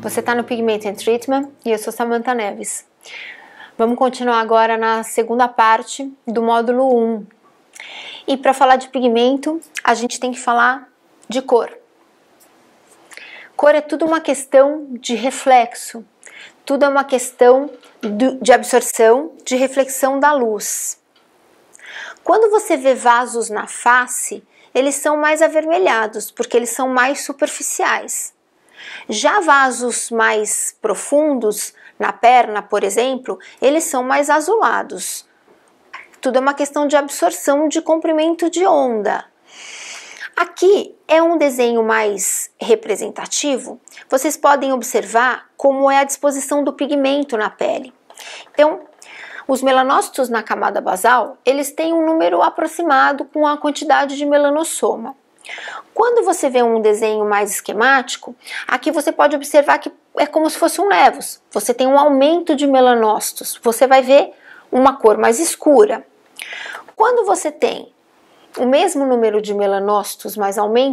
Você está no Pigment and Treatment e eu sou Samantha Neves. Vamos continuar agora na segunda parte do módulo 1. E para falar de pigmento, a gente tem que falar de cor. Cor é tudo uma questão de reflexo, tudo é uma questão de absorção, de reflexão da luz. Quando você vê vasos na face, eles são mais avermelhados, porque eles são mais superficiais. Já vasos mais profundos, na perna, por exemplo, eles são mais azulados. Tudo é uma questão de absorção de comprimento de onda. Aqui é um desenho mais representativo. Vocês podem observar como é a disposição do pigmento na pele. Então, os melanócitos na camada basal, eles têm um número aproximado com a quantidade de melanossoma. Quando você vê um desenho mais esquemático, aqui você pode observar que é como se fosse um nevos. Você tem um aumento de melanócitos. Você vai ver uma cor mais escura. Quando você tem o mesmo número de melanócitos, mas aumenta